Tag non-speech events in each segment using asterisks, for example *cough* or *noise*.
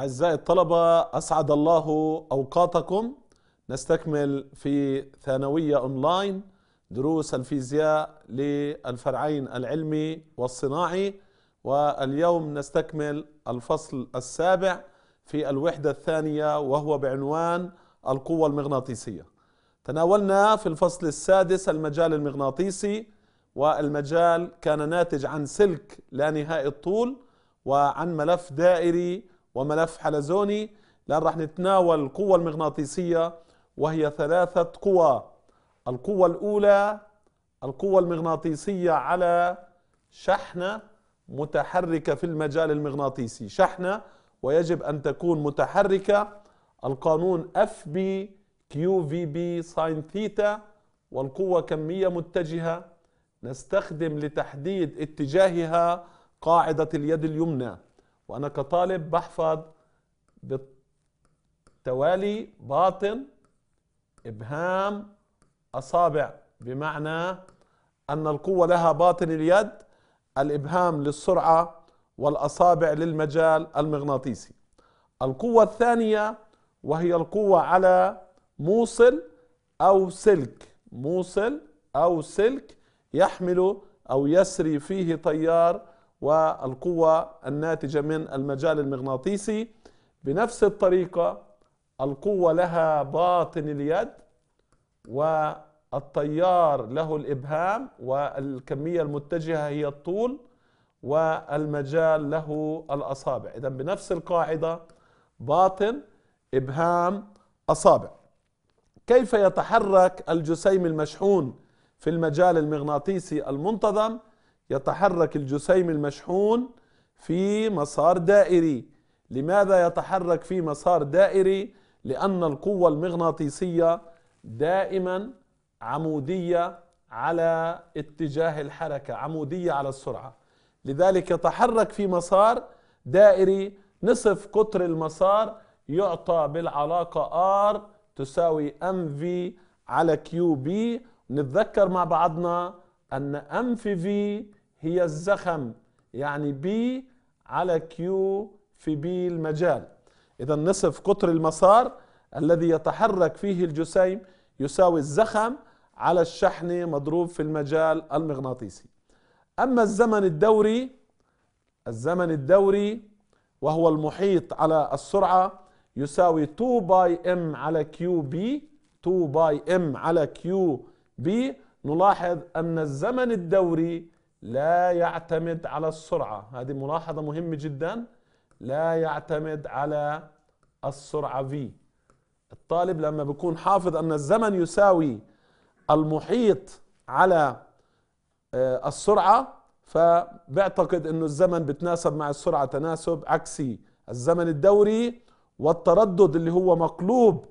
أعزائي الطلبة أسعد الله أوقاتكم نستكمل في ثانوية أونلاين دروس الفيزياء للفرعين العلمي والصناعي واليوم نستكمل الفصل السابع في الوحدة الثانية وهو بعنوان القوة المغناطيسية تناولنا في الفصل السادس المجال المغناطيسي والمجال كان ناتج عن سلك لا نهائي الطول وعن ملف دائري وملف حلزوني لأن رح نتناول القوة المغناطيسية وهي ثلاثة قوى القوة الأولى القوة المغناطيسية على شحنة متحركة في المجال المغناطيسي شحنة ويجب أن تكون متحركة القانون اف بي كيو في بي ساين ثيتا والقوة كمية متجهة نستخدم لتحديد اتجاهها قاعدة اليد اليمنى وأنا كطالب بحفظ بالتوالي باطن إبهام أصابع بمعنى أن القوة لها باطن اليد الإبهام للسرعة والأصابع للمجال المغناطيسي القوة الثانية وهي القوة على موصل أو سلك موصل أو سلك يحمل أو يسري فيه طيار والقوة الناتجة من المجال المغناطيسي بنفس الطريقة القوة لها باطن اليد والتيار له الإبهام والكمية المتجهة هي الطول والمجال له الأصابع إذا بنفس القاعدة باطن إبهام أصابع كيف يتحرك الجسيم المشحون في المجال المغناطيسي المنتظم يتحرك الجسيم المشحون في مسار دائري لماذا يتحرك في مسار دائري لأن القوة المغناطيسية دائما عمودية على اتجاه الحركة عمودية على السرعة لذلك يتحرك في مسار دائري نصف قطر المسار يعطى بالعلاقة R تساوي MV على QB نتذكر مع بعضنا أن M في V هي الزخم يعني بي على كيو في بي المجال إذا نصف قطر المسار الذي يتحرك فيه الجسيم يساوي الزخم على الشحنة مضروب في المجال المغناطيسي أما الزمن الدوري الزمن الدوري وهو المحيط على السرعة يساوي 2 باي ام على كيو بي 2 باي ام على كيو بي نلاحظ أن الزمن الدوري لا يعتمد على السرعة هذه ملاحظة مهمة جدا لا يعتمد على السرعة V الطالب لما بيكون حافظ أن الزمن يساوي المحيط على آه، السرعة فبعتقد أنه الزمن بتناسب مع السرعة تناسب عكسي الزمن الدوري والتردد اللي هو مقلوب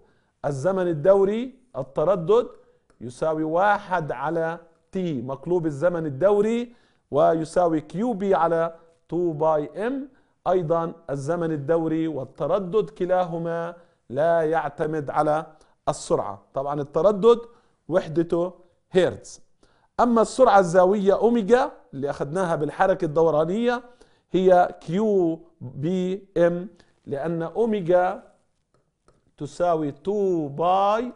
الزمن الدوري التردد يساوي واحد على تي مقلوب الزمن الدوري ويساوي كيو بي على 2 باي ام ايضا الزمن الدوري والتردد كلاهما لا يعتمد على السرعه طبعا التردد وحدته هيرتز اما السرعه الزاويه اوميجا اللي اخذناها بالحركه الدورانيه هي كيو بي ام لان اوميجا تساوي 2 باي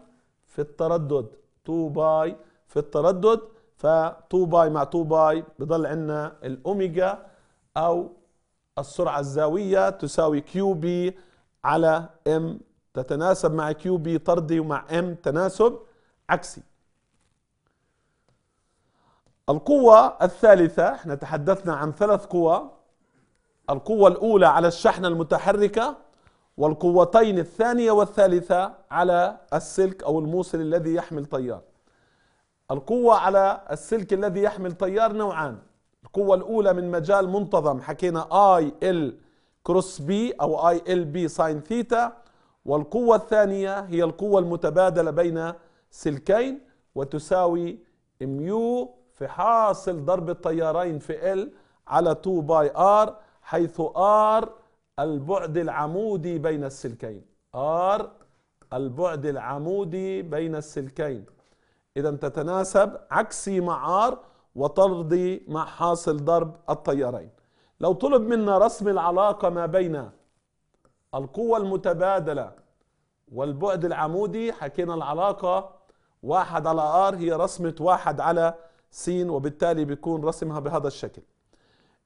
في التردد 2 باي في التردد ف 2 باي مع 2 باي بضل عندنا الاوميجا او السرعة الزاوية تساوي كيو بي على ام تتناسب مع كيو بي طردي ومع ام تناسب عكسي القوة الثالثة احنا تحدثنا عن ثلاث قوى القوة الأولى على الشحنة المتحركة والقوتين الثانية والثالثة على السلك أو الموصل الذي يحمل طيار القوة على السلك الذي يحمل تيار نوعان القوة الأولى من مجال منتظم حكينا اي ال كروس بي أو اي ال بي ساين ثيتا والقوة الثانية هي القوة المتبادلة بين سلكين وتساوي ميو في حاصل ضرب الطيارين في ال على 2 باي ار حيث ار البعد العمودي بين السلكين ار البعد العمودي بين السلكين إذا تتناسب عكسي مع ار وطردي مع حاصل ضرب الطيارين لو طلب منا رسم العلاقة ما بين القوة المتبادلة والبعد العمودي حكينا العلاقة واحد على آر هي رسمة واحد على س وبالتالي بيكون رسمها بهذا الشكل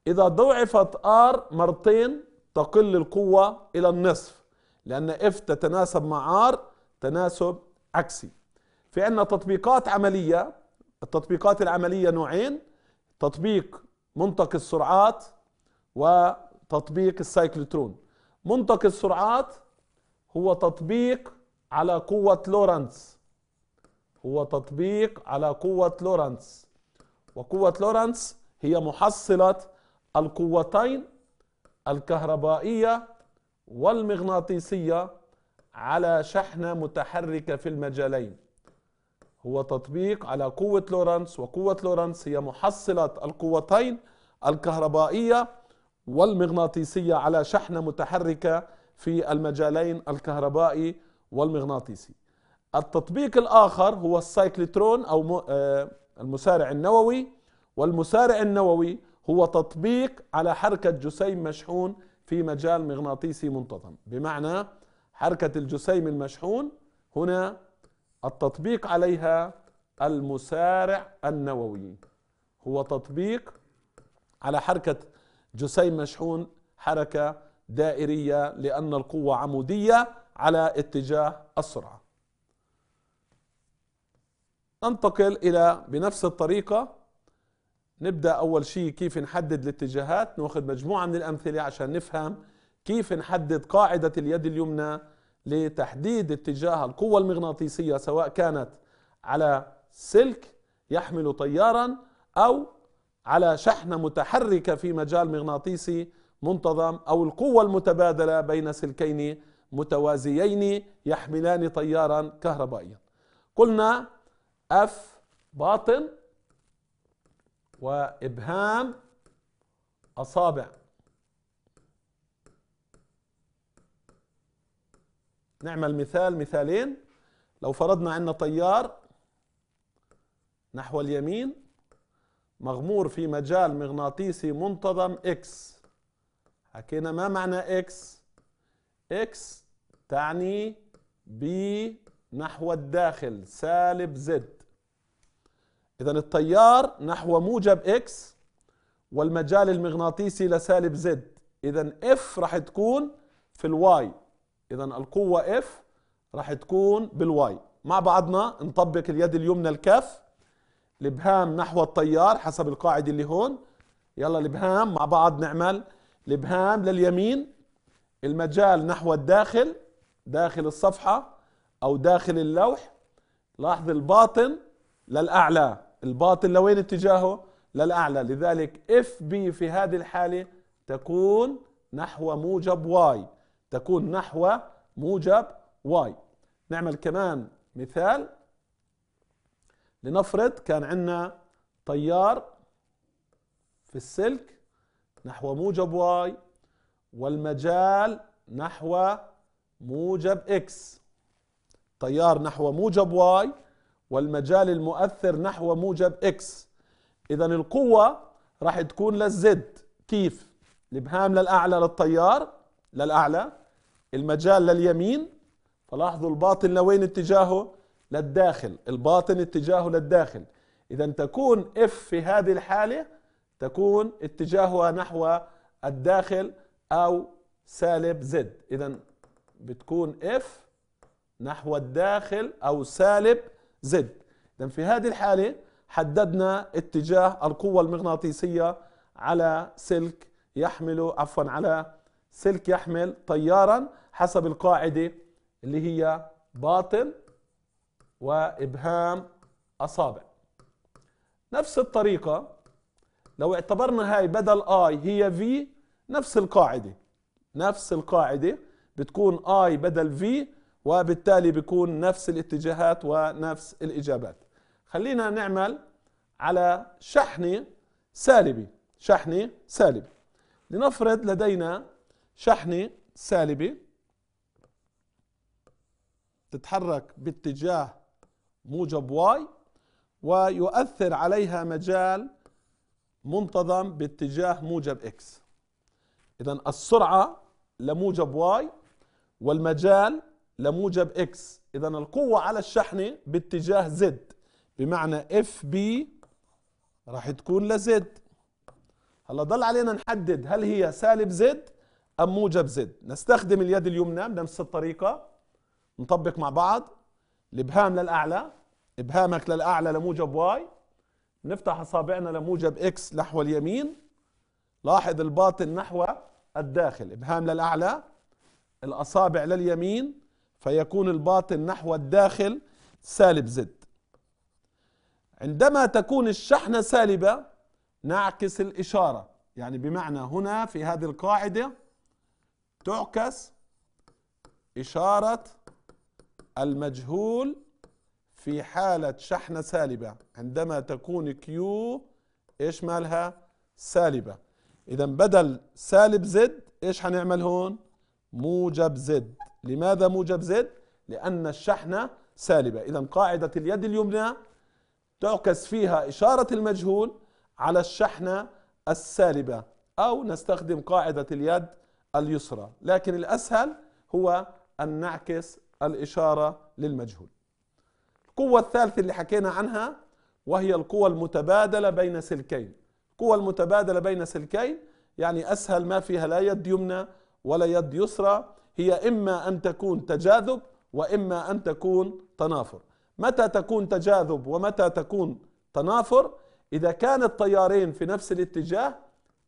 إذا ضعفت آر مرتين تقل القوة إلى النصف لأن إف تتناسب مع آر تناسب عكسي في عندنا تطبيقات عملية التطبيقات العملية نوعين تطبيق منطق السرعات وتطبيق السايكلترون منطق السرعات هو تطبيق على قوة لورنس هو تطبيق على قوة لورنس وقوة لورنس هي محصلة القوتين الكهربائية والمغناطيسية على شحنة متحركة في المجالين هو تطبيق على قوة لورنس وقوة لورنس هي محصلة القوتين الكهربائية والمغناطيسية على شحنة متحركة في المجالين الكهربائي والمغناطيسي التطبيق الآخر هو السايكلترون أو آه، المسارع النووي والمسارع النووي هو تطبيق على حركة جسيم مشحون في مجال مغناطيسي منتظم بمعنى حركة الجسيم المشحون هنا التطبيق عليها المسارع النووي هو تطبيق على حركة جسيم مشحون حركة دائرية لأن القوة عمودية على اتجاه السرعة ننتقل إلى بنفس الطريقة نبدأ أول شيء كيف نحدد الاتجاهات ناخذ مجموعة من الأمثلة عشان نفهم كيف نحدد قاعدة اليد اليمنى لتحديد اتجاه القوة المغناطيسية سواء كانت على سلك يحمل طيارا أو على شحنة متحركة في مجال مغناطيسي منتظم أو القوة المتبادلة بين سلكين متوازيين يحملان طيارا كهربائيا قلنا اف باطن وابهام اصابع نعمل مثال مثالين لو فرضنا أن طيار نحو اليمين مغمور في مجال مغناطيسي منتظم X حكينا ما معنى X X تعني B نحو الداخل سالب Z إذا التيار نحو موجب X والمجال المغناطيسي لسالب Z إذا F راح تكون في الواي اذا القوه اف راح تكون بالواي مع بعضنا نطبق اليد اليمنى الكف الابهام نحو التيار حسب القاعده اللي هون يلا الابهام مع بعض نعمل الابهام لليمين المجال نحو الداخل داخل الصفحه او داخل اللوح لاحظ الباطن للاعلى الباطن لوين اتجاهه للاعلى لذلك اف بي في هذه الحاله تكون نحو موجب واي تكون نحو موجب واي نعمل كمان مثال لنفرض كان عندنا تيار في السلك نحو موجب واي والمجال نحو موجب اكس تيار نحو موجب واي والمجال المؤثر نحو موجب اكس اذا القوة راح تكون للزد كيف؟ الابهام للاعلى للتيار للأعلى المجال لليمين فلاحظوا الباطن لوين اتجاهه للداخل الباطن اتجاهه للداخل إذا تكون F في هذه الحالة تكون اتجاهها نحو الداخل أو سالب Z إذا بتكون F نحو الداخل أو سالب Z إذا في هذه الحالة حددنا اتجاه القوة المغناطيسية على سلك يحمل عفوا على سلك يحمل طيارا حسب القاعدة اللي هي باطن وإبهام أصابع نفس الطريقة لو اعتبرنا هاي بدل اي هي في نفس القاعدة نفس القاعدة بتكون اي بدل في وبالتالي بيكون نفس الاتجاهات ونفس الإجابات خلينا نعمل على شحنة سالبة شحنة سالبة لنفرض لدينا شحنة سالبة تتحرك باتجاه موجب واي ويؤثر عليها مجال منتظم باتجاه موجب اكس اذا السرعة لموجب واي والمجال لموجب اكس اذا القوة على الشحنة باتجاه زد بمعنى اف بي راح تكون لزد هلا ضل علينا نحدد هل هي سالب زد أم موجب زد نستخدم اليد اليمنى بنفس الطريقة نطبق مع بعض الإبهام للأعلى إبهامك للأعلى لموجب واي نفتح أصابعنا لموجب إكس نحو اليمين لاحظ الباطن نحو الداخل إبهام للأعلى الأصابع لليمين فيكون الباطن نحو الداخل سالب زد عندما تكون الشحنة سالبة نعكس الإشارة يعني بمعنى هنا في هذه القاعدة تعكس إشارة المجهول في حالة شحنة سالبة عندما تكون Q إيش مالها سالبة إذا بدل سالب زد إيش هنعمل هون موجب زد لماذا موجب زد لأن الشحنة سالبة إذا قاعدة اليد اليمنى تعكس فيها إشارة المجهول على الشحنة السالبة أو نستخدم قاعدة اليد اليسرى لكن الأسهل هو أن نعكس الإشارة للمجهول القوة الثالثة اللي حكينا عنها وهي القوة المتبادلة بين سلكين القوة المتبادلة بين سلكين يعني أسهل ما فيها لا يد يمنى ولا يد يسرى هي إما أن تكون تجاذب وإما أن تكون تنافر متى تكون تجاذب ومتى تكون تنافر إذا كان التيارين في نفس الاتجاه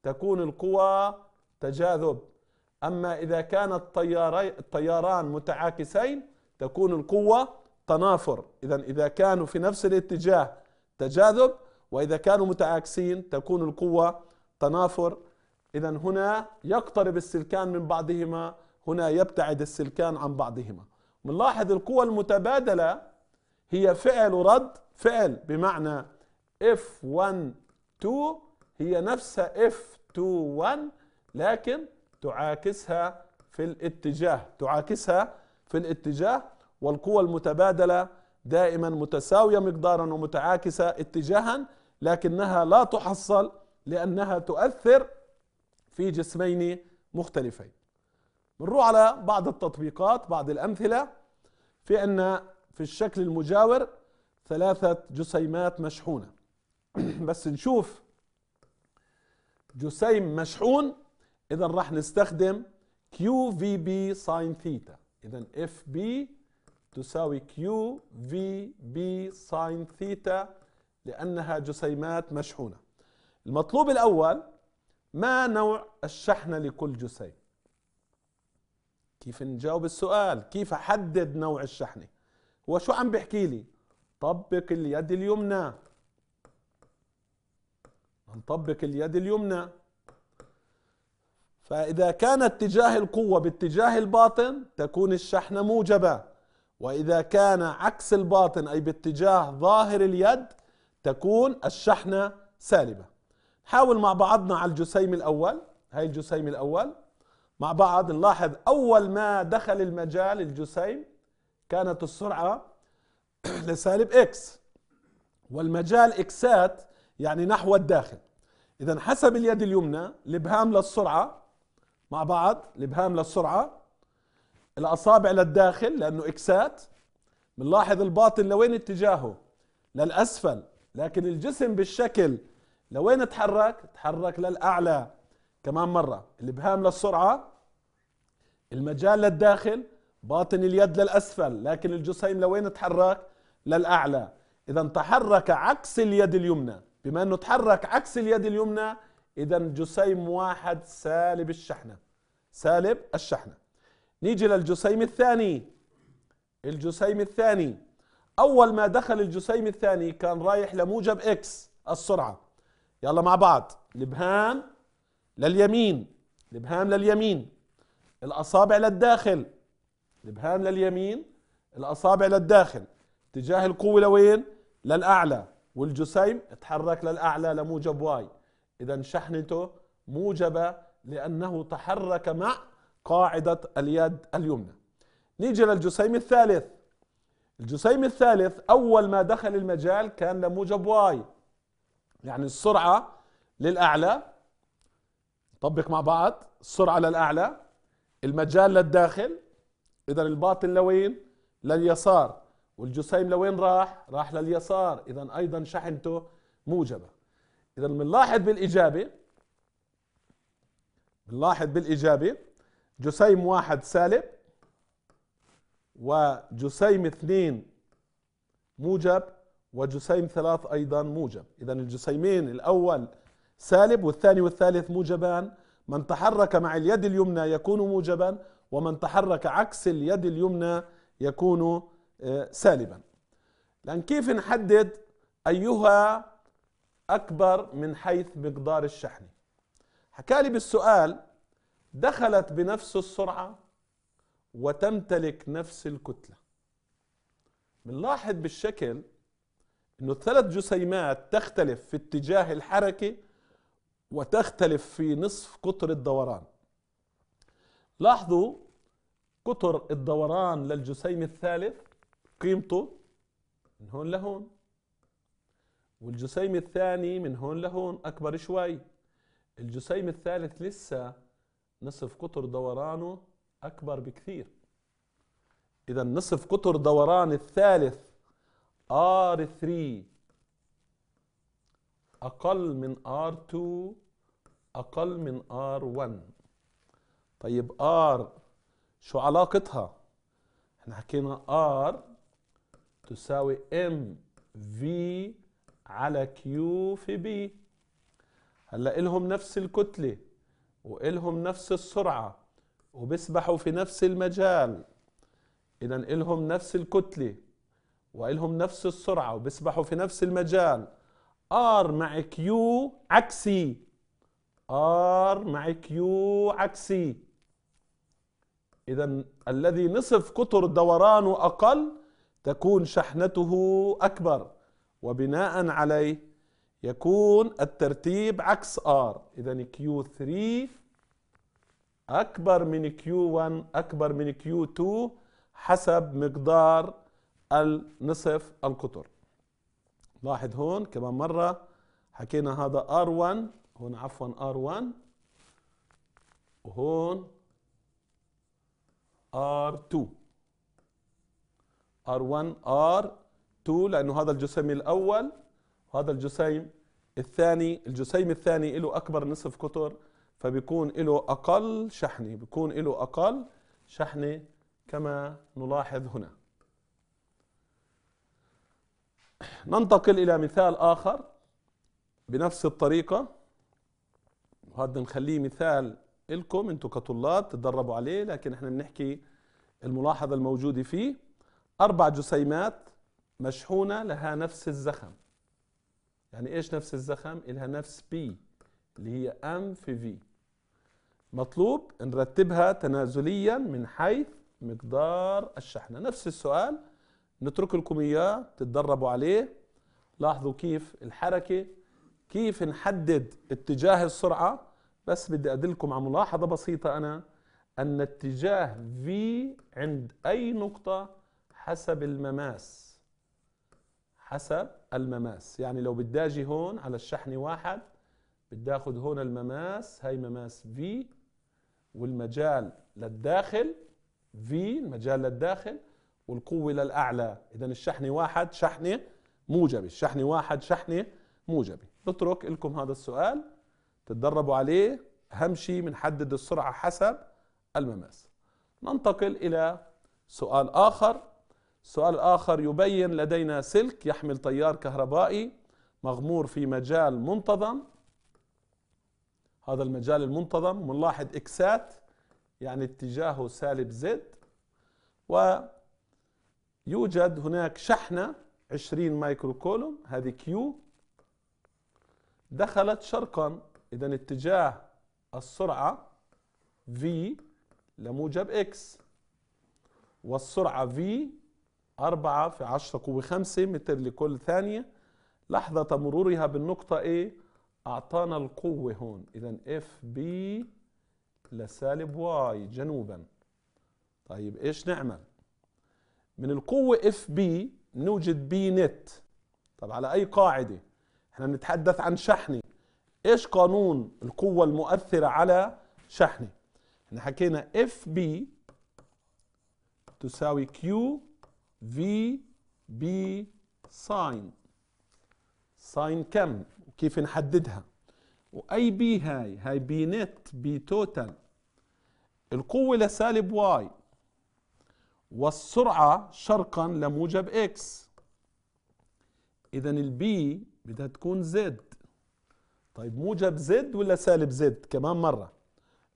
تكون القوى تجاذب أما إذا كان الطياران متعاكسين تكون القوة تنافر إذا إذا كانوا في نفس الاتجاه تجاذب وإذا كانوا متعاكسين تكون القوة تنافر إذا هنا يقترب السلكان من بعضهما هنا يبتعد السلكان عن بعضهما بنلاحظ القوى المتبادلة هي فعل ورد فعل بمعنى 2 هي نفسها f 1 لكن تعاكسها في الاتجاه تعاكسها في الاتجاه والقوى المتبادلة دائما متساوية مقدارا ومتعاكسة اتجاها لكنها لا تحصل لأنها تؤثر في جسمين مختلفين بنروح على بعض التطبيقات بعض الأمثلة في أن في الشكل المجاور ثلاثة جسيمات مشحونة *clears throat* بس نشوف جسيم مشحون اذا راح نستخدم كيو في بي ساين ثيتا اذا اف بي تساوي كيو في بي ساين ثيتا لانها جسيمات مشحونه المطلوب الاول ما نوع الشحنه لكل جسيم كيف نجاوب السؤال كيف احدد نوع الشحنه هو شو عم بيحكي لي طبق اليد اليمنى نطبق اليد اليمنى فإذا كان اتجاه القوة باتجاه الباطن تكون الشحنة موجبة وإذا كان عكس الباطن أي باتجاه ظاهر اليد تكون الشحنة سالبة حاول مع بعضنا على الجسيم الأول هاي الجسيم الأول مع بعض نلاحظ أول ما دخل المجال الجسيم كانت السرعة *clears throat* لسالب إكس والمجال إكسات يعني نحو الداخل إذا حسب اليد اليمنى الإبهام للسرعة مع بعض الابهام للسرعه الاصابع للداخل لانه اكسات بنلاحظ الباطن لوين اتجاهه للاسفل لكن الجسم بالشكل لوين تحرك تحرك للاعلى كمان مره الابهام للسرعه المجال للداخل باطن اليد للاسفل لكن الجسيم لوين تحرك للاعلى اذا تحرك عكس اليد اليمنى بما انه تحرك عكس اليد اليمنى إذا جسيم واحد سالب الشحنة سالب الشحنة نيجي للجسيم الثاني الجسيم الثاني أول ما دخل الجسيم الثاني كان رايح لموجب إكس السرعة يلا مع بعض الإبهام لليمين الإبهام لليمين الأصابع للداخل الإبهام لليمين الأصابع للداخل اتجاه القوة لوين؟ للأعلى والجسيم اتحرك للأعلى لموجب واي إذا شحنته موجبة لأنه تحرك مع قاعدة اليد اليمنى نيجي للجسيم الثالث الجسيم الثالث أول ما دخل المجال كان لموجب واي يعني السرعة للأعلى طبق مع بعض السرعة للأعلى المجال للداخل إذا الباطن لوين لليسار والجسيم لوين راح راح لليسار إذا أيضا شحنته موجبة إذا بنلاحظ بالإجابة بنلاحظ بالإجابة جسيم واحد سالب وجسيم اثنين موجب وجسيم ثلاث أيضا موجب إذا الجسيمين الأول سالب والثاني والثالث موجبان من تحرك مع اليد اليمنى يكون موجبا ومن تحرك عكس اليد اليمنى يكون آه، سالبا لأن كيف نحدد أيها أكبر من حيث مقدار الشحن حكالي بالسؤال دخلت بنفس السرعة وتمتلك نفس الكتلة بنلاحظ بالشكل انه الثلاث جسيمات تختلف في اتجاه الحركة وتختلف في نصف قطر الدوران لاحظوا قطر الدوران للجسيم الثالث قيمته من هون لهون والجسيم الثاني من هون لهون اكبر شوي الجسيم الثالث لسه نصف قطر دورانه اكبر بكثير اذا نصف قطر دوران الثالث R3 اقل من R2 اقل من R1 طيب R شو علاقتها احنا حكينا R تساوي MV على كيو في بي هلا إلهم نفس الكتلة وإلهم نفس السرعة وبيسبحوا في نفس المجال إذا إلهم نفس الكتلة وإلهم نفس السرعة وبيسبحوا في نفس المجال ار مع كيو عكسي ار مع كيو عكسي اذا الذي نصف قطر دورانه اقل تكون شحنته اكبر وبناء عليه يكون الترتيب عكس R إذا Q3 أكبر من Q1 أكبر من Q2 حسب مقدار النصف القطر لاحظ هون كمان مرة حكينا هذا R1 هون عفوا R1 وهون R2 R1 R 2 لانه هذا الجسيم الاول وهذا الجسيم الثاني الجسيم الثاني له اكبر نصف قطر فبيكون له اقل شحنه بيكون له اقل شحنه كما نلاحظ هنا ننتقل الى مثال اخر بنفس الطريقه وهذا نخليه مثال لكم انتم كطلاب تتدربوا عليه لكن احنا بنحكي الملاحظه الموجوده فيه اربع جسيمات مشحونة لها نفس الزخم يعني ايش نفس الزخم؟ لها نفس بي اللي هي ام في في مطلوب نرتبها تنازليا من حيث مقدار الشحنة نفس السؤال نترك لكم اياه تتدربوا عليه لاحظوا كيف الحركة كيف نحدد اتجاه السرعة بس بدي أدلكم على ملاحظة بسيطة أنا أن اتجاه V عند أي نقطة حسب المماس حسب المماس يعني لو بدي اجي هون على الشحنة واحد بدي اخذ هون المماس هاي مماس في والمجال للداخل في المجال للداخل والقوة للأعلى إذا الشحنة واحد شحنة موجبة الشحنة واحد شحنة موجبة بترك لكم هذا السؤال تتدربوا عليه أهم شيء بنحدد السرعة حسب المماس ننتقل إلى سؤال آخر السؤال الآخر يبين لدينا سلك يحمل تيار كهربائي مغمور في مجال منتظم هذا المجال المنتظم منلاحظ إكسات يعني اتجاهه سالب زد ويوجد هناك شحنة 20 مايكرو كولوم هذه كيو دخلت شرقا إذا اتجاه السرعة في لموجب اكس والسرعة في 4 في 10 قوة 5 متر لكل ثانية لحظة مرورها بالنقطة A أعطانا القوة هون إذا اف بي لسالب واي جنوبا طيب إيش نعمل؟ من القوة اف بي نوجد بي نت طب على أي قاعدة؟ احنا بنتحدث عن شحنة إيش قانون القوة المؤثرة على شحنة؟ احنا حكينا اف بي تساوي كيو في بي ساين ساين كم كيف نحددها واي بي هاي هاي بي نت بي توتال القوه لسالب واي والسرعه شرقا لموجب اكس اذا البي بدها تكون زد طيب موجب زد ولا سالب زد كمان مره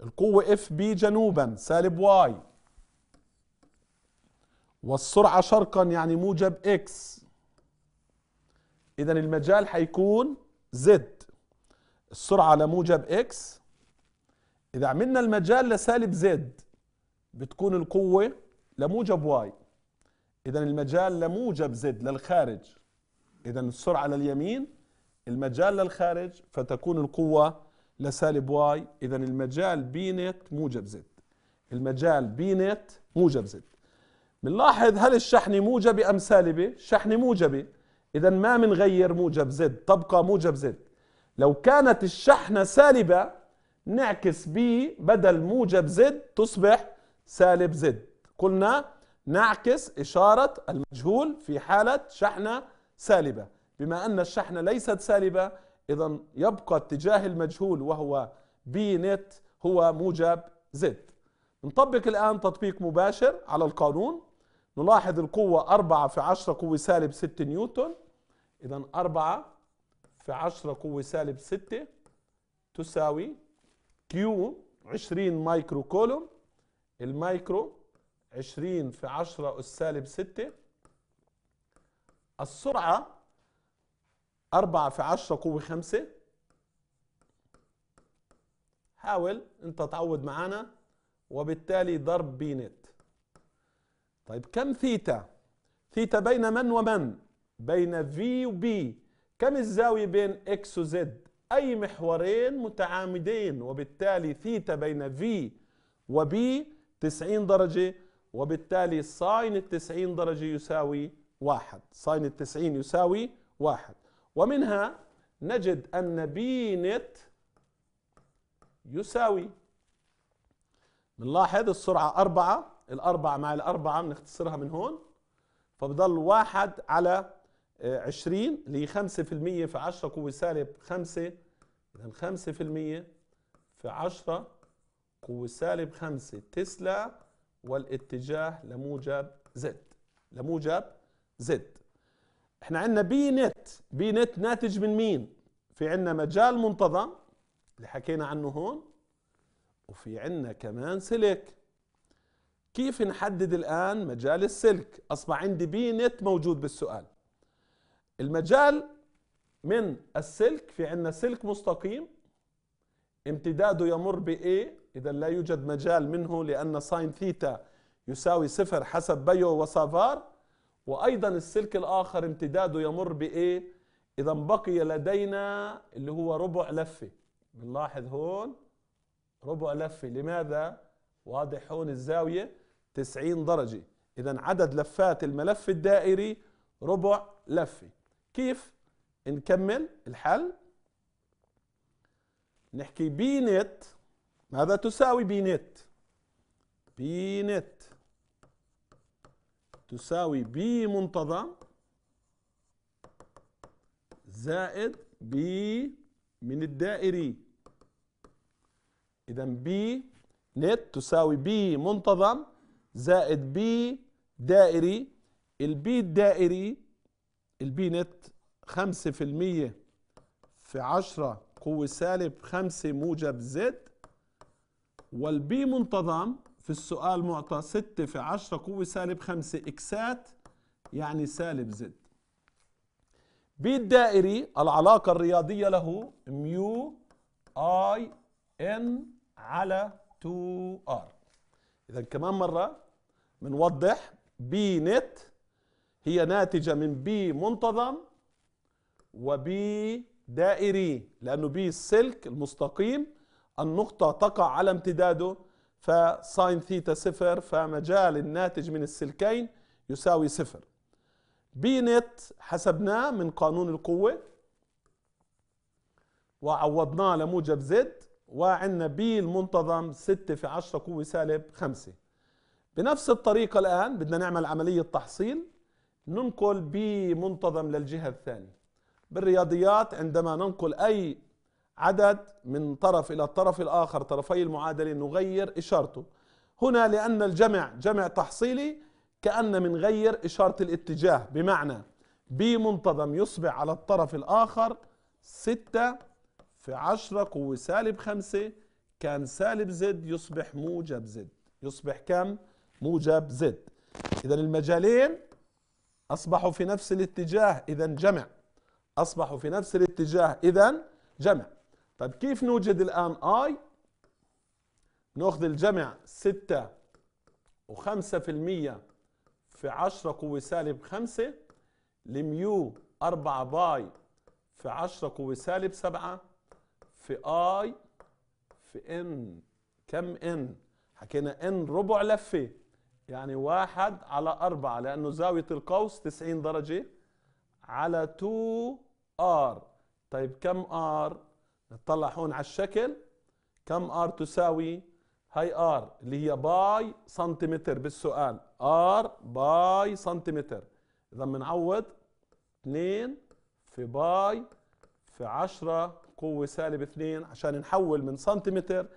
القوه اف بي جنوبا سالب واي والسرعة شرقا يعني موجب اكس اذا المجال حيكون زد السرعة على موجب اكس اذا عملنا المجال لسالب زد بتكون القوة لموجب واي اذا المجال لموجب زد للخارج اذا السرعة لليمين المجال للخارج فتكون القوة لسالب واي اذا المجال بينت موجب زد المجال بينت موجب زد بنلاحظ هل الشحنة موجبة أم سالبة الشحنة موجبة إذا ما بنغير موجب زد تبقى موجب زد لو كانت الشحنة سالبة نعكس ب بدل موجب زد تصبح سالب زد قلنا نعكس إشارة المجهول في حالة شحنة سالبة بما أن الشحنة ليست سالبة إذا يبقى اتجاه المجهول وهو بي نت هو موجب زد نطبق الآن تطبيق مباشر على القانون نلاحظ القوة 4 في 10 قوة سالب 6 نيوتن إذا 4 في 10 قوة سالب 6 تساوي كيو 20 مايكرو كولوم المايكرو 20 في 10 أس سالب 6 السرعة 4 في 10 قوة 5 حاول أنت تعود معنا وبالتالي ضرب بي نت طيب كم ثيتا ثيتا بين من ومن بين في وبي كم الزاوية بين اكس وزد أي محورين متعامدين وبالتالي ثيتا بين في وبي 90 درجة وبالتالي ساين ال 90 درجة يساوي واحد ساين ال 90 يساوي واحد ومنها نجد أن بي نت يساوي بنلاحظ السرعة أربعة الأربعة مع الأربعة بنختصرها من هون فبضل واحد على آه، عشرين اللي هي خمسة في المية في عشرة قوة سالب خمسة إذا خمسة في المية في عشرة قوة سالب خمسة تسلا والاتجاه لموجب زد لموجب زد احنا عندنا بي نت بي نت ناتج من مين في عندنا مجال منتظم اللي حكينا عنه هون وفي عندنا كمان سلك كيف نحدد الآن مجال السلك أصبح عندي بي نت موجود بالسؤال المجال من السلك في عندنا سلك مستقيم امتداده يمر ب A إذا لا يوجد مجال منه لأن ساين ثيتا يساوي صفر حسب بيو وسافار وأيضا السلك الآخر امتداده يمر ب A إذا بقي لدينا اللي هو ربع لفة بنلاحظ هون ربع لفة لماذا؟ واضح هون الزاوية 90 درجة إذا عدد لفات الملف الدائري ربع لفة كيف نكمل الحل نحكي بي نت ماذا تساوي بي نت بي نت تساوي بي منتظم زائد بي من الدائري إذا بي نت تساوي بي منتظم زائد بي دائري البي الدائري البي نت خمسة في المية في عشرة قوة سالب خمسة موجب زد والبي منتظم في السؤال معطى ستة في عشرة قوة سالب خمسة إكسات يعني سالب زد بي الدائري العلاقة الرياضية له ميو آي إن على تو آر إذا كمان مرة بنوضح بي نت هي ناتجة من بي منتظم وبي دائري لأنه بي السلك المستقيم النقطة تقع على امتداده فساين ثيتا صفر فمجال الناتج من السلكين يساوي صفر بي نت حسبناه من قانون القوة وعوضناه لموجب زد وعندنا بي المنتظم 6 في 10 قوة سالب 5 بنفس الطريقة الآن بدنا نعمل عملية تحصيل ننقل بمنتظم للجهة الثانية بالرياضيات عندما ننقل أي عدد من طرف إلى الطرف الآخر طرفي المعادلة نغير إشارته هنا لأن الجمع جمع تحصيلي كأن غير إشارة الاتجاه بمعنى منتظم يصبح على الطرف الآخر ستة في عشرة قوة سالب خمسة كان سالب زد يصبح موجب زد يصبح كم؟ موجب زد إذا المجالين أصبحوا في نفس الاتجاه إذا جمع أصبحوا في نفس الاتجاه إذا جمع طيب كيف نوجد الآن I نأخذ الجمع 6 و5% في 10 قوة سالب 5 لميو 4 باي في 10 قوة سالب 7 في I في N كم N حكينا N ربع لفة يعني واحد على أربعة لأنه زاوية القوس 90 درجة على 2 ار طيب كم ار نطلع هون على الشكل كم ار تساوي هاي ار اللي هي باي سنتيمتر بالسؤال ار باي سنتيمتر اذا بنعوض 2 في باي في 10 قوة سالب 2 عشان نحول من سنتيمتر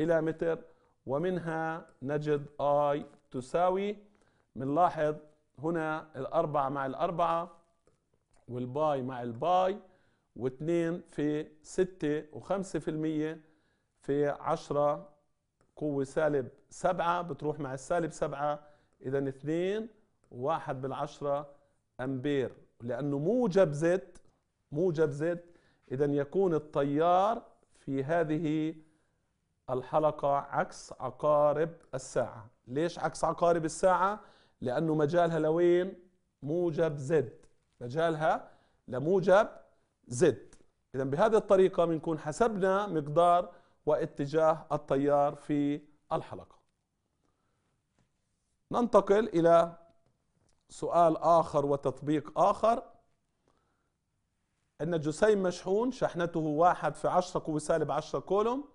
إلى متر ومنها نجد اي تساوي بنلاحظ هنا الأربعة مع الأربعة والباي مع الباي واثنين في ستة وخمسة في المية في عشرة قوة سالب سبعة بتروح مع السالب سبعة إذا اثنين وواحد بالعشرة أمبير لأنه موجب زد موجب زد إذا يكون التيار في هذه الحلقة عكس عقارب الساعة ليش عكس عقارب الساعة لأنه مجالها لوين موجب زد مجالها لموجب زد إذا بهذه الطريقة بنكون حسبنا مقدار واتجاه التيار في الحلقة ننتقل إلى سؤال آخر وتطبيق آخر أن جسيم مشحون شحنته واحد في عشرة قوة سالب عشرة كولوم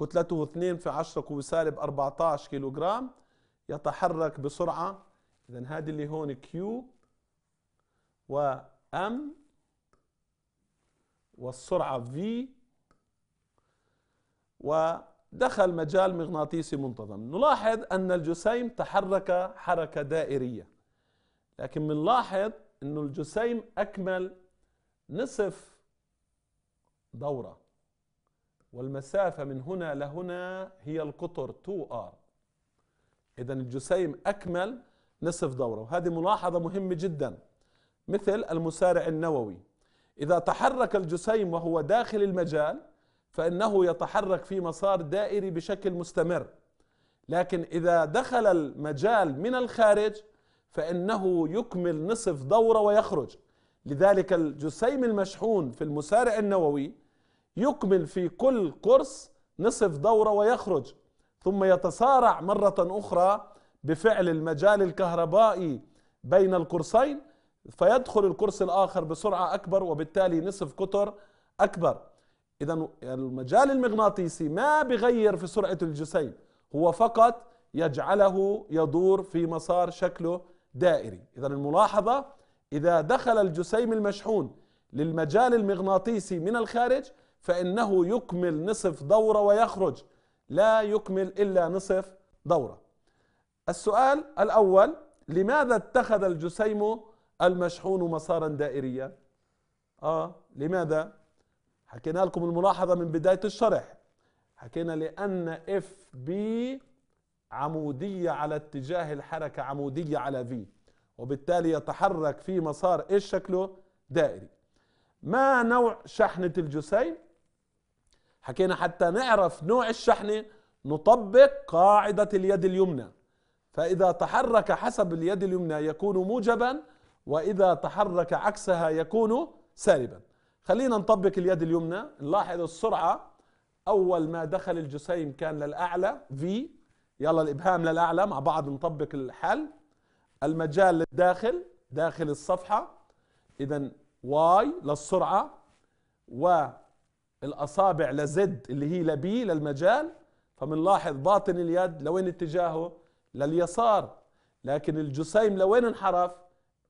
كتلته اثنين في عشرة قوة سالب 14 كيلوغرام يتحرك بسرعة إذا هذه اللي هون كيو وأم والسرعة في ودخل مجال مغناطيسي منتظم نلاحظ أن الجسيم تحرك حركة دائرية لكن بنلاحظ أن الجسيم أكمل نصف دورة والمسافة من هنا لهنا هي القطر 2R اذا الجسيم اكمل نصف دوره وهذه ملاحظه مهمه جدا مثل المسارع النووي اذا تحرك الجسيم وهو داخل المجال فانه يتحرك في مسار دائري بشكل مستمر لكن اذا دخل المجال من الخارج فانه يكمل نصف دوره ويخرج لذلك الجسيم المشحون في المسارع النووي يكمل في كل قرص نصف دوره ويخرج ثم يتصارع مرة أخرى بفعل المجال الكهربائي بين القرصين فيدخل القرص الآخر بسرعة أكبر وبالتالي نصف قطر أكبر إذا المجال المغناطيسي ما بغير في سرعة الجسيم هو فقط يجعله يدور في مسار شكله دائري إذا الملاحظة إذا دخل الجسيم المشحون للمجال المغناطيسي من الخارج فإنه يكمل نصف دورة ويخرج لا يكمل إلا نصف دورة السؤال الأول لماذا اتخذ الجسيم المشحون مسارا دائريا آه لماذا حكينا لكم الملاحظة من بداية الشرح حكينا لأن اف بي عمودية على اتجاه الحركة عمودية على في وبالتالي يتحرك في مسار ايش شكله دائري ما نوع شحنة الجسيم حكينا حتى نعرف نوع الشحنة نطبق قاعدة اليد اليمنى فإذا تحرك حسب اليد اليمنى يكون موجبا وإذا تحرك عكسها يكون سالبا خلينا نطبق اليد اليمنى نلاحظ السرعة أول ما دخل الجسيم كان للأعلى V يلا الإبهام للأعلى مع بعض نطبق الحل المجال للداخل داخل الصفحة إذا Y للسرعة و الاصابع لزد اللي هي لبي للمجال فبنلاحظ باطن اليد لوين اتجاهه لليسار لكن الجسيم لوين انحرف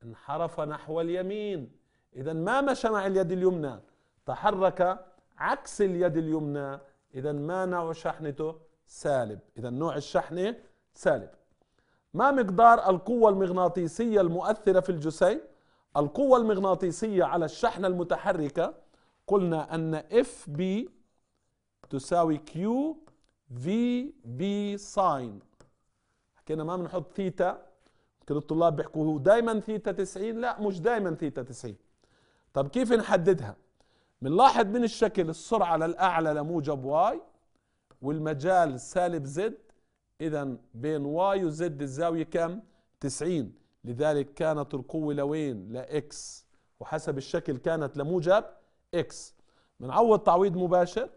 انحرف نحو اليمين اذا ما مشى مع اليد اليمنى تحرك عكس اليد اليمنى اذا ما نوع شحنته سالب اذا نوع الشحنه سالب ما مقدار القوة المغناطيسية المؤثرة في الجسيم؟ القوة المغناطيسية على الشحنة المتحركة قلنا أن اف بي تساوي كيو في بي ساين حكينا ما بنحط ثيتا كل الطلاب بيحكوا دائما ثيتا 90 لا مش دائما ثيتا 90 طب كيف نحددها بنلاحظ من الشكل السرعة للأعلى لموجب واي والمجال سالب زد إذا بين واي وزد الزاوية كم 90 لذلك كانت القوة لوين لإكس وحسب الشكل كانت لموجب اكس بنعوض تعويض مباشر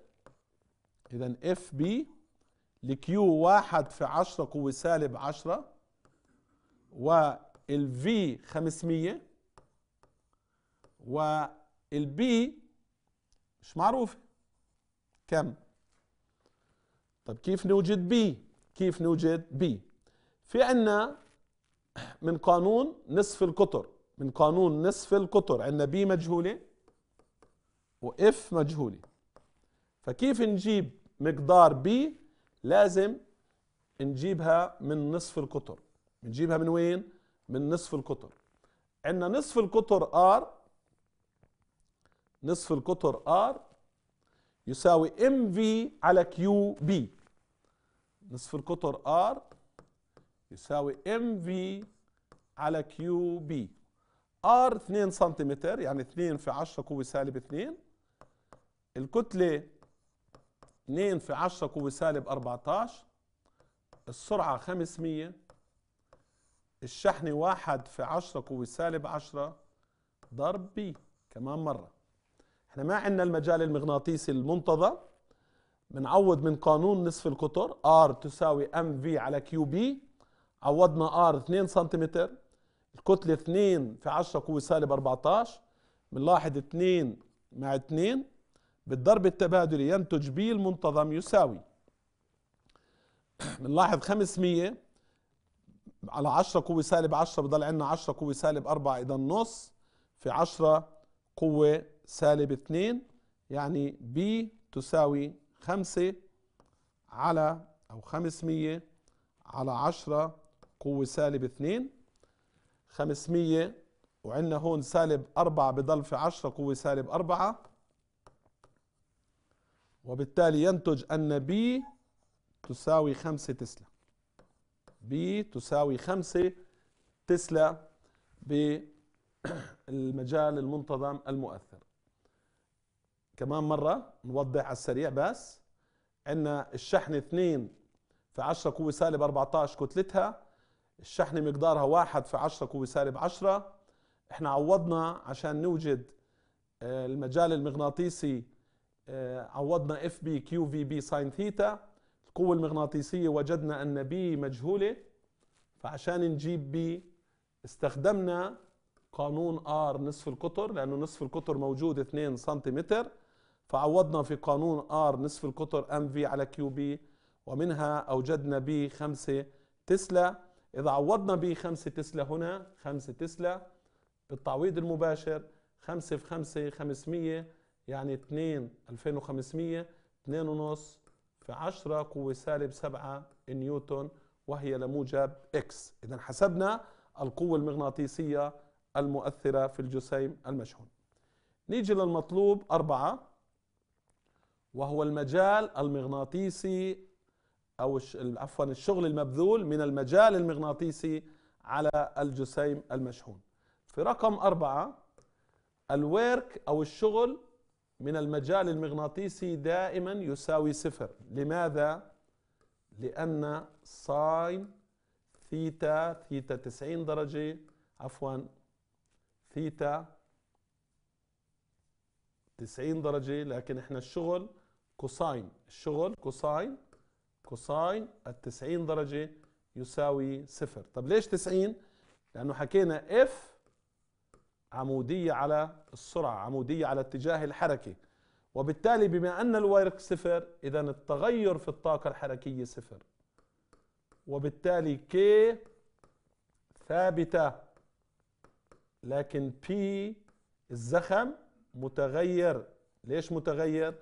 اذا اف بي لكيو واحد في عشرة قوة سالب عشرة والفي خمسمية والبي مش معروفة كم طب كيف نوجد بي كيف نوجد بي في عنا من قانون نصف القطر من قانون نصف القطر عندنا بي مجهولة واف مجهولة فكيف نجيب مقدار بي لازم نجيبها من نصف القطر نجيبها من وين؟ من نصف القطر عندنا نصف القطر R نصف القطر R يساوي MV على QB نصف القطر R يساوي MV على QB R 2 سنتيمتر يعني 2 في 10 قوة سالب 2 الكتلة 2 في 10 قوة سالب 14 السرعة 500 الشحنة 1 في 10 قوة سالب 10 ضرب بي كمان مرة احنا ما عندنا المجال المغناطيسي المنتظم بنعوض من قانون نصف القطر R تساوي MV على QB عوضنا R 2 سنتيمتر الكتلة 2 في 10 قوة سالب 14 بنلاحظ 2 مع 2 بالضرب التبادلي ينتج بي المنتظم يساوي *clears throat* بنلاحظ 500 على 10 قوة سالب 10 بضل عندنا 10 قوة سالب 4 إذا نص في 10 قوة سالب 2 يعني بي تساوي 5 على أو 500 على 10 قوة سالب 2 500 وعندنا هون سالب 4 بضل في 10 قوة سالب 4 وبالتالي ينتج أن B تساوي 5 تسلا B تساوي 5 تسلا بالمجال المنتظم المؤثر كمان مرة نوضح على السريع بس عندنا الشحنة 2 في 10 قوة سالب 14 كتلتها الشحنة مقدارها 1 في 10 قوة سالب 10 احنا عوضنا عشان نوجد آه، المجال المغناطيسي عوضنا اف بي كيو في بي ساين ثيتا القوة المغناطيسية وجدنا أن بي مجهولة فعشان نجيب بي استخدمنا قانون ار نصف القطر لأنه نصف القطر موجود 2 سنتيمتر فعوضنا في قانون ار نصف القطر ام في على كيو بي ومنها أوجدنا بي 5 تسلا إذا عوضنا بي 5 تسلا هنا 5 تسلا بالتعويض المباشر 5 في 5 500 يعني 2 2500 2 ونص في 10 قوة سالب 7 نيوتن وهي لموجب اكس إذا حسبنا القوة المغناطيسية المؤثرة في الجسيم المشحون نيجي للمطلوب أربعة وهو المجال المغناطيسي أو عفوا الشغل المبذول من المجال المغناطيسي على الجسيم المشحون في رقم أربعة الورك أو الشغل من المجال المغناطيسي دائما يساوي صفر لماذا؟ لأن ساين ثيتا ثيتا 90 درجة عفوا ثيتا 90 درجة لكن احنا الشغل كوساين الشغل كوساين كوساين ال 90 درجة يساوي صفر طب ليش 90 لأنه حكينا اف عمودية على السرعة عمودية على اتجاه الحركة وبالتالي بما أن الورك صفر إذا التغير في الطاقة الحركية صفر وبالتالي K ثابتة لكن P الزخم متغير ليش متغير؟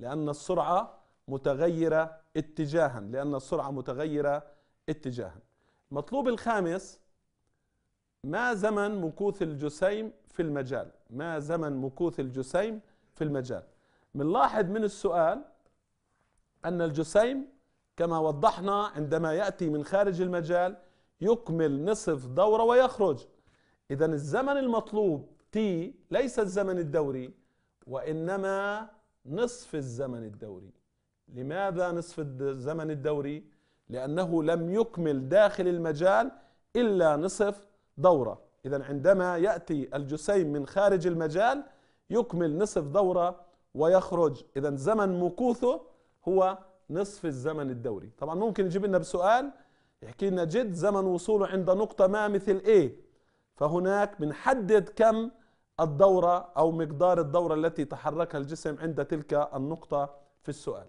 لأن السرعة متغيرة اتجاها لأن السرعة متغيرة اتجاها المطلوب الخامس ما زمن مكوث الجسيم في المجال ما زمن مكوث الجسيم في المجال بنلاحظ من السؤال أن الجسيم كما وضحنا عندما يأتي من خارج المجال يكمل نصف دورة ويخرج إذا الزمن المطلوب تي ليس الزمن الدوري وإنما نصف الزمن الدوري لماذا نصف الزمن الدوري؟ لأنه لم يكمل داخل المجال إلا نصف دوره اذا عندما ياتي الجسيم من خارج المجال يكمل نصف دوره ويخرج اذا زمن مكوثه هو نصف الزمن الدوري طبعا ممكن يجيب لنا بسؤال يحكي لنا جد زمن وصوله عند نقطة ما مثل ايه فهناك بنحدد كم الدورة أو مقدار الدورة التي تحركها الجسم عند تلك النقطة في السؤال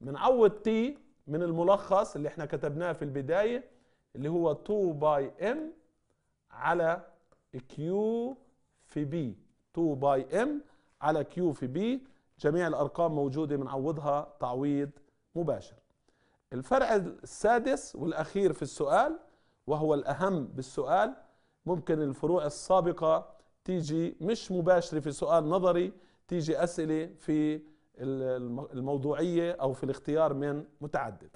بنعوض تي من الملخص اللي احنا كتبناه في البداية اللي هو 2 باي ام على كيو في بي 2 باي ام على كيو في بي جميع الارقام موجوده بنعوضها تعويض مباشر الفرع السادس والاخير في السؤال وهو الاهم بالسؤال ممكن الفروع السابقه تيجي مش مباشره في سؤال نظري تيجي اسئله في الموضوعيه او في الاختيار من متعدد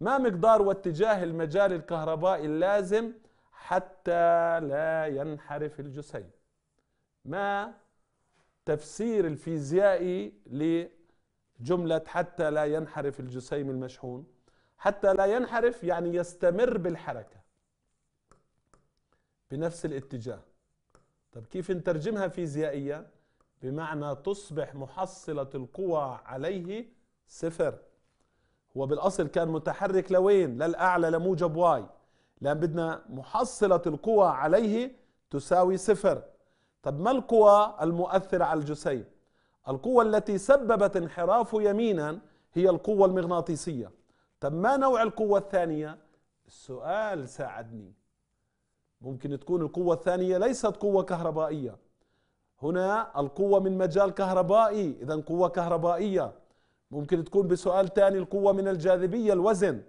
ما مقدار واتجاه المجال الكهربائي اللازم حتى لا ينحرف الجسيم ما تفسير الفيزيائي لجملة حتى لا ينحرف الجسيم المشحون حتى لا ينحرف يعني يستمر بالحركة بنفس الاتجاه طب كيف نترجمها فيزيائيا بمعنى تصبح محصلة القوى عليه صفر هو بالأصل كان متحرك لوين للأعلى لموجب واي لأن بدنا محصلة القوى عليه تساوي صفر طب ما القوى المؤثرة على الجسيم القوة التي سببت انحرافه يمينا هي القوة المغناطيسية طب ما نوع القوة الثانية السؤال ساعدني ممكن تكون القوة الثانية ليست قوة كهربائية هنا القوة من مجال كهربائي إذا قوة كهربائية ممكن تكون بسؤال ثاني القوة من الجاذبية الوزن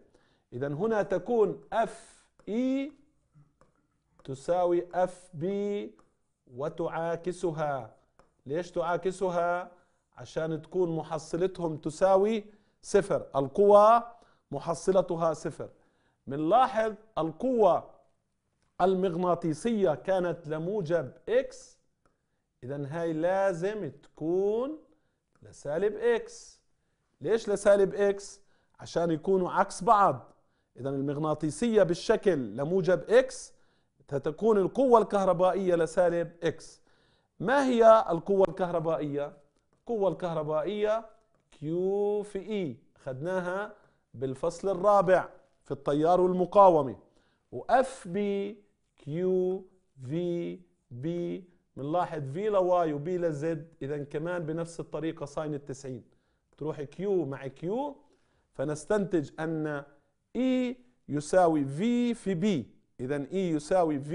إذا هنا تكون F اي e تساوي اف بي وتعاكسها ليش تعاكسها عشان تكون محصلتهم تساوي صفر القوى محصلتها صفر بنلاحظ القوة المغناطيسية كانت لموجب x إذا هاي لازم تكون لسالب x ليش لسالب x؟ عشان يكونوا عكس بعض إذا المغناطيسية بالشكل لموجب إكس ستكون القوة الكهربائية لسالب إكس ما هي القوة الكهربائية؟ القوة الكهربائية Q في E اخذناها بالفصل الرابع في التيار والمقاومة وإف بي كيو في بي بنلاحظ في لواي وبي لزد إذا كمان بنفس الطريقة ساين التسعين تروح كيو مع كيو فنستنتج أن E يساوي V في B إذا E يساوي V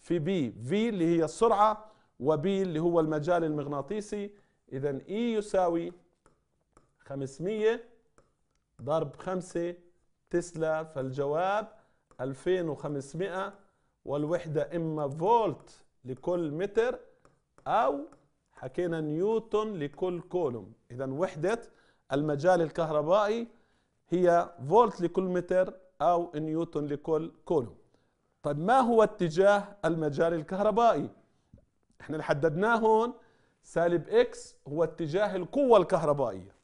في B V اللي هي السرعة وB اللي هو المجال المغناطيسي إذا E يساوي 500 ضرب 5 تسلا فالجواب 2500 والوحدة إما فولت لكل متر أو حكينا نيوتن لكل كولوم إذا وحدة المجال الكهربائي هي فولت لكل متر أو نيوتن لكل كولوم طيب ما هو اتجاه المجال الكهربائي احنا اللي حددناه هون سالب اكس هو اتجاه القوة الكهربائية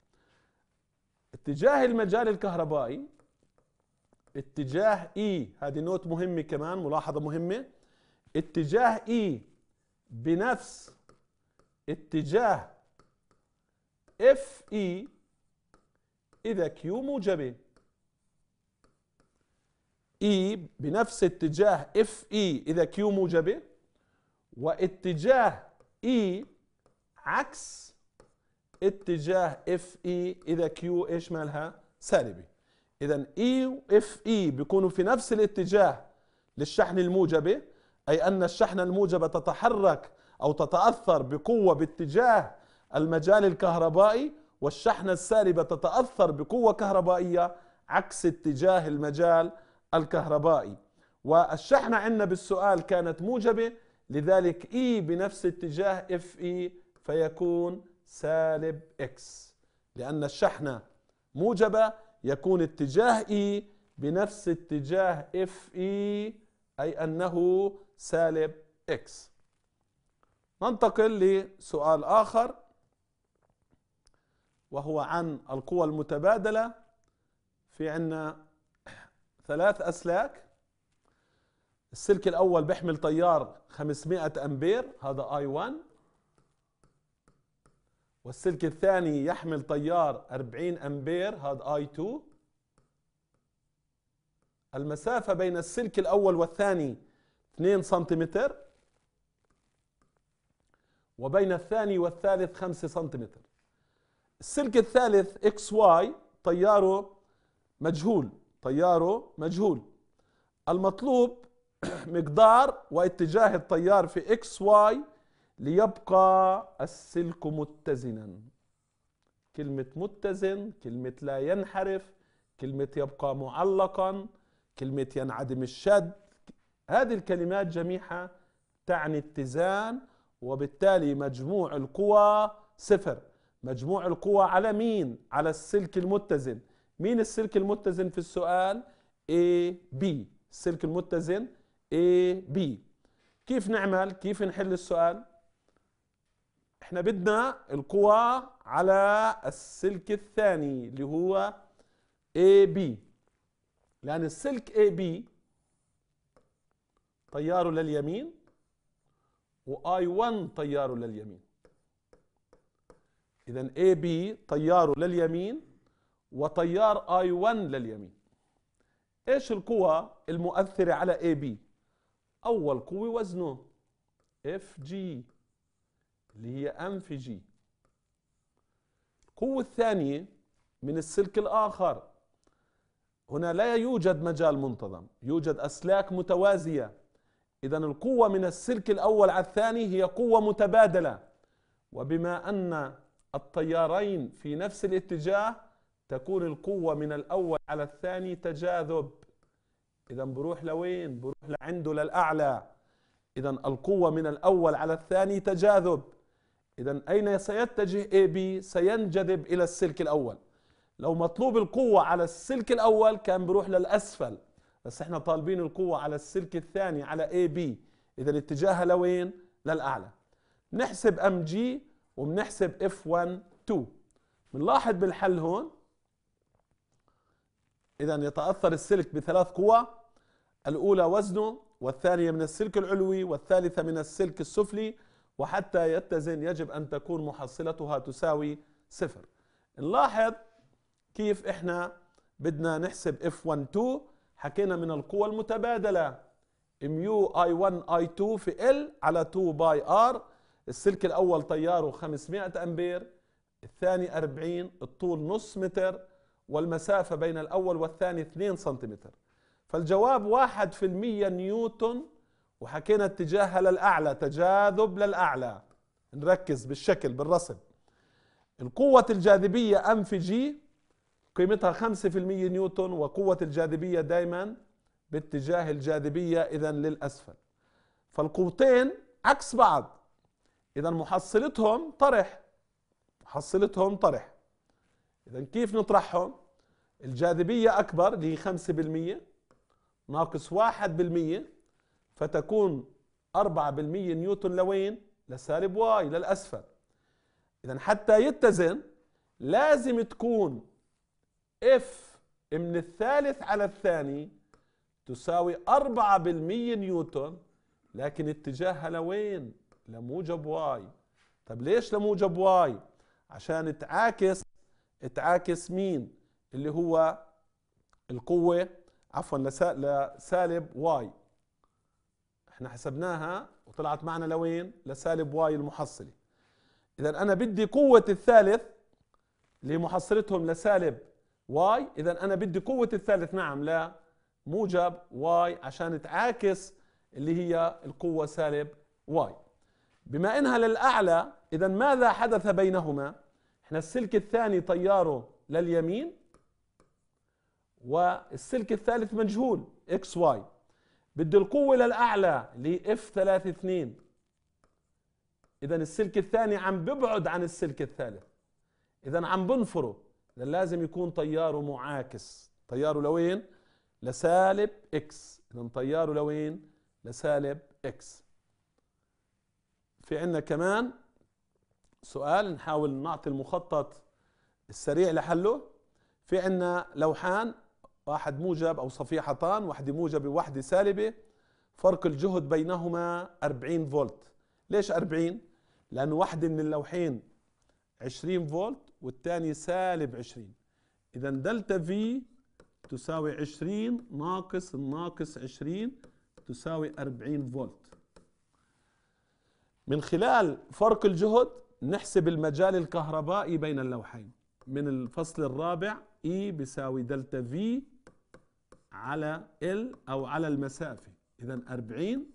اتجاه المجال الكهربائي اتجاه اي e، هذه نوت مهمة كمان ملاحظة مهمة اتجاه اي e بنفس اتجاه اف اي e إذا كيو موجبة E بنفس اتجاه اف اي e إذا كيو موجبة واتجاه E عكس اتجاه اف اي e إذا كيو إيش مالها سالبي إذا E واف اي e بيكونوا في نفس الاتجاه للشحن الموجبة أي أن الشحنة الموجبة تتحرك أو تتأثر بقوة باتجاه المجال الكهربائي والشحنة السالبة تتأثر بقوة كهربائية عكس اتجاه المجال الكهربائي والشحنة عندنا بالسؤال كانت موجبة لذلك E بنفس اتجاه FE فيكون سالب X لأن الشحنة موجبة يكون اتجاه E بنفس اتجاه FE أي أنه سالب X ننتقل لسؤال آخر وهو عن القوى المتبادلة في عندنا ثلاث أسلاك السلك الأول بيحمل تيار 500 أمبير هذا آي 1 والسلك الثاني يحمل تيار 40 أمبير هذا آي 2 المسافة بين السلك الأول والثاني 2 سنتيمتر وبين الثاني والثالث 5 سنتيمتر السلك الثالث اكس واي طياره مجهول طياره مجهول المطلوب *clears throat* مقدار واتجاه التيار في اكس واي ليبقى السلك متزنا كلمة متزن كلمة لا ينحرف كلمة يبقى معلقا كلمة ينعدم الشد هذه الكلمات جميعها تعني اتزان وبالتالي مجموع القوى صفر مجموع القوى على مين على السلك المتزن مين السلك المتزن في السؤال A B السلك المتزن A B كيف نعمل كيف نحل السؤال احنا بدنا القوى على السلك الثاني اللي هو A B لأن السلك A B طياره لليمين و I1 طياره لليمين اذا اي بي طياره لليمين وتيار اي 1 لليمين ايش القوى المؤثره على اي بي اول قوه وزنه اف جي اللي هي ام في جي القوه الثانيه من السلك الاخر هنا لا يوجد مجال منتظم يوجد اسلاك متوازيه اذا القوه من السلك الاول على الثاني هي قوه متبادله وبما ان الطيارين في نفس الاتجاه تكون القوة من الأول على الثاني تجاذب إذا بروح لوين؟ بروح لعنده للأعلى إذا القوة من الأول على الثاني تجاذب إذا أين سيتجه AB سينجذب إلى السلك الأول لو مطلوب القوة على السلك الأول كان بروح للأسفل بس احنا طالبين القوة على السلك الثاني على AB إذا اتجاهها لوين؟ للأعلى نحسب أم جي وبنحسب اف 1 2 بنلاحظ بالحل هون اذا يتاثر السلك بثلاث قوى الاولى وزنه والثانيه من السلك العلوي والثالثه من السلك السفلي وحتى يتزن يجب ان تكون محصلتها تساوي صفر نلاحظ كيف احنا بدنا نحسب اف 1 2 حكينا من القوى المتبادله ميو اي 1 اي 2 في ال على 2 باي ار السلك الاول تياره 500 امبير الثاني 40 الطول نص متر والمسافة بين الأول والثاني 2 سنتيمتر فالجواب 1% نيوتن وحكينا اتجاهها للأعلى تجاذب للأعلى نركز بالشكل بالرسم القوة الجاذبية أم في جي قيمتها 5% نيوتن وقوة الجاذبية دايما باتجاه الجاذبية إذا للأسفل فالقوتين عكس بعض اذا محصلتهم طرح محصلتهم طرح اذا كيف نطرحهم الجاذبية أكبر اللي هي 5% ناقص 1% فتكون 4% نيوتن لوين؟ لسالب واي للأسفل إذا حتى يتزن لازم تكون اف من الثالث على الثاني تساوي 4% نيوتن لكن اتجاهها لوين؟ لموجب واي طب ليش لموجب واي عشان تعاكس تعاكس مين اللي هو القوة عفوا لسالب واي احنا حسبناها وطلعت معنا لوين لسالب واي المحصلة اذا انا بدي قوة الثالث اللي محصلتهم لسالب واي اذا انا بدي قوة الثالث نعم لموجب واي عشان تعاكس اللي هي القوة سالب واي بما انها للاعلى اذا ماذا حدث بينهما احنا السلك الثاني طياره لليمين والسلك الثالث مجهول اكس واي بدي القوة للأعلى اللي اف 3 2 إذا السلك الثاني عم ببعد عن السلك الثالث إذا عم بنفره إذا لازم يكون طياره معاكس طياره لوين؟ لسالب اكس إذا طياره لوين؟ لسالب اكس في عندنا كمان سؤال نحاول نعطي المخطط السريع لحله في عندنا لوحان واحد موجب او صفيحتان وحده موجبه واحدة سالبه فرق الجهد بينهما 40 فولت ليش 40 لانه واحده من اللوحين 20 فولت والثاني سالب 20 اذا دلتا في تساوي 20 ناقص ناقص 20 تساوي 40 فولت من خلال فرق الجهد نحسب المجال الكهربائي بين اللوحين من الفصل الرابع E بيساوي دلتا V على L أو على المسافة إذا 40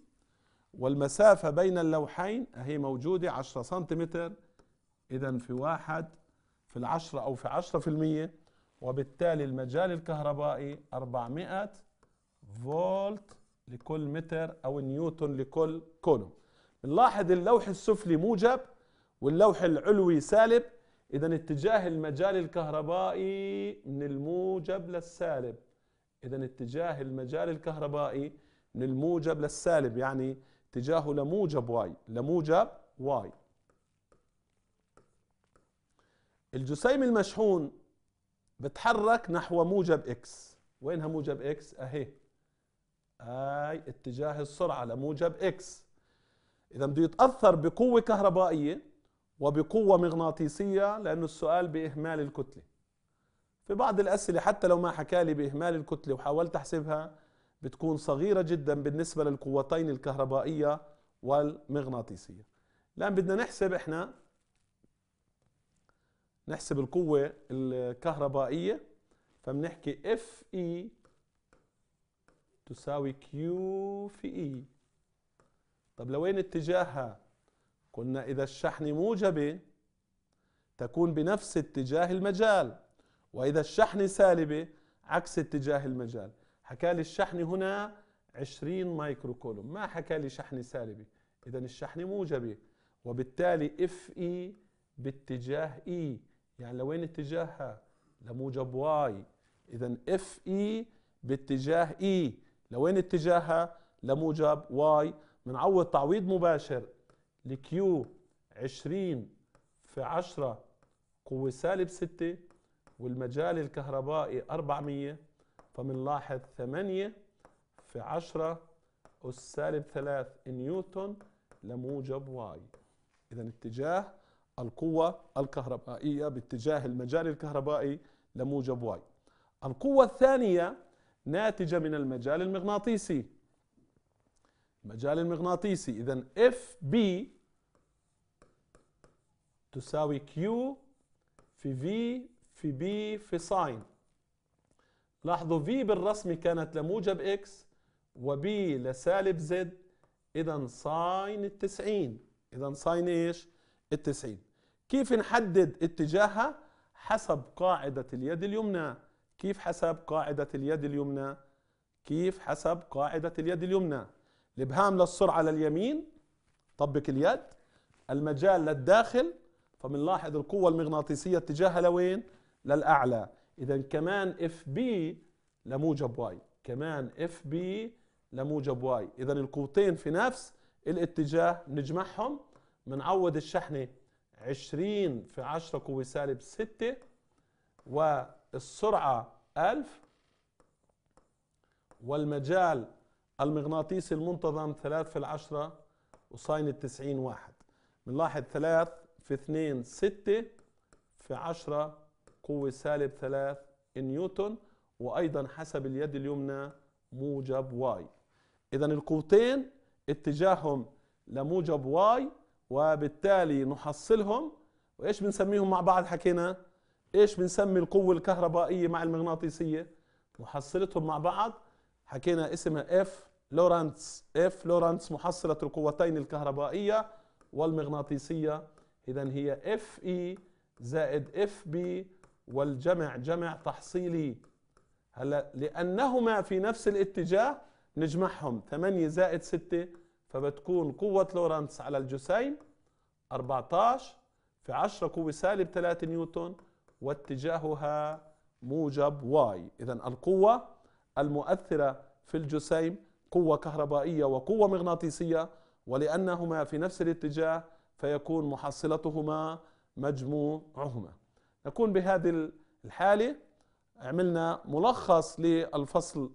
والمسافة بين اللوحين هي موجودة 10 سنتيمتر إذا في واحد في العشرة أو في عشرة في المية وبالتالي المجال الكهربائي 400 فولت لكل متر أو نيوتن لكل كولوم نلاحظ اللوح السفلي موجب واللوح العلوي سالب اذا اتجاه المجال الكهربائي من الموجب للسالب اذا اتجاه المجال الكهربائي من الموجب للسالب يعني اتجاهه لموجب واي لموجب واي الجسيم المشحون بتحرك نحو موجب اكس وينها موجب اكس اهي اي اتجاه السرعه لموجب اكس اذا بده يتاثر بقوه كهربائيه وبقوه مغناطيسيه لانه السؤال باهمال الكتله في بعض الاسئله حتى لو ما حكى لي باهمال الكتله وحاولت احسبها بتكون صغيره جدا بالنسبه للقوتين الكهربائيه والمغناطيسيه الان بدنا نحسب احنا نحسب القوه الكهربائيه فبنحكي اف اي e تساوي كيو في اي e. طب لوين اتجاهها قلنا إذا الشحن موجبة تكون بنفس اتجاه المجال وإذا الشحن سالبة عكس اتجاه المجال حكى لي الشحن هنا 20 مايكرو كولوم ما حكى لي شحن سالبي إذا الشحن موجبة وبالتالي اف اي e باتجاه اي e. يعني لوين اتجاهها لموجب واي إذا اف اي باتجاه اي e. لوين اتجاهها لموجب واي بنعوض تعويض مباشر لكيو 20 في 10 قوة سالب 6 والمجال الكهربائي 400 فبنلاحظ 8 في 10 أس سالب 3 نيوتن لموجب واي إذا اتجاه القوة الكهربائية باتجاه المجال الكهربائي لموجب واي القوة الثانية ناتجة من المجال المغناطيسي مجال المغناطيسي إذا اف بي تساوي كيو في في في بي في ساين لاحظوا في بالرسم كانت لموجب اكس وبي لسالب زد إذا ساين التسعين إذا ساين إيش التسعين كيف نحدد اتجاهها حسب قاعدة اليد اليمنى كيف حسب قاعدة اليد اليمنى كيف حسب قاعدة اليد اليمنى الابهام للسرعه لليمين طبق اليد المجال للداخل فبنلاحظ القوه المغناطيسيه اتجاهها لوين للاعلى اذا كمان اف بي لموجب واي كمان اف بي لموجب واي اذا القوتين في نفس الاتجاه نجمعهم بنعوض الشحنه 20 في 10 قوه سالب 6 والسرعه 1000 والمجال المغناطيسي المنتظم 3 في العشرة وساين التسعين واحد بنلاحظ 3 في 2 6 في 10 قوة سالب 3 نيوتن وأيضا حسب اليد اليمنى موجب واي إذا القوتين اتجاههم لموجب واي وبالتالي نحصلهم وإيش بنسميهم مع بعض حكينا؟ إيش بنسمي القوة الكهربائية مع المغناطيسية؟ محصلتهم مع بعض حكينا اسمها اف لورانس اف لورانس محصلة القوتين الكهربائية والمغناطيسية إذا هي اف اي زائد اف بي والجمع جمع تحصيلي هلا لأنهما في نفس الاتجاه نجمعهم 8 زائد 6 فبتكون قوة لورانس على الجسيم 14 في 10 قوة سالب 3 نيوتن واتجاهها موجب واي إذا القوة المؤثرة في الجسيم قوة كهربائية وقوة مغناطيسية ولأنهما في نفس الاتجاه فيكون محصلتهما مجموعهما نكون بهذه الحالة عملنا ملخص للفصل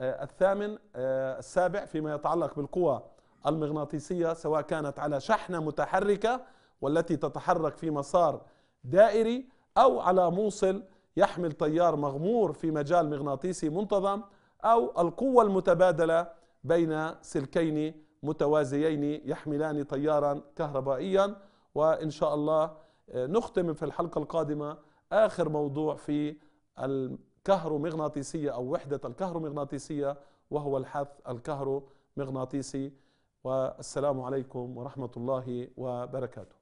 آه، الثامن آه، السابع فيما يتعلق بالقوى المغناطيسية سواء كانت على شحنة متحركة والتي تتحرك في مسار دائري أو على موصل يحمل تيار مغمور في مجال مغناطيسي منتظم أو القوة المتبادلة بين سلكين متوازيين يحملان تيارا كهربائيا وإن شاء الله آه، نختم في الحلقة القادمة آخر موضوع في الكهرومغناطيسية أو وحدة الكهرومغناطيسية وهو الحث الكهرومغناطيسي والسلام عليكم ورحمة الله وبركاته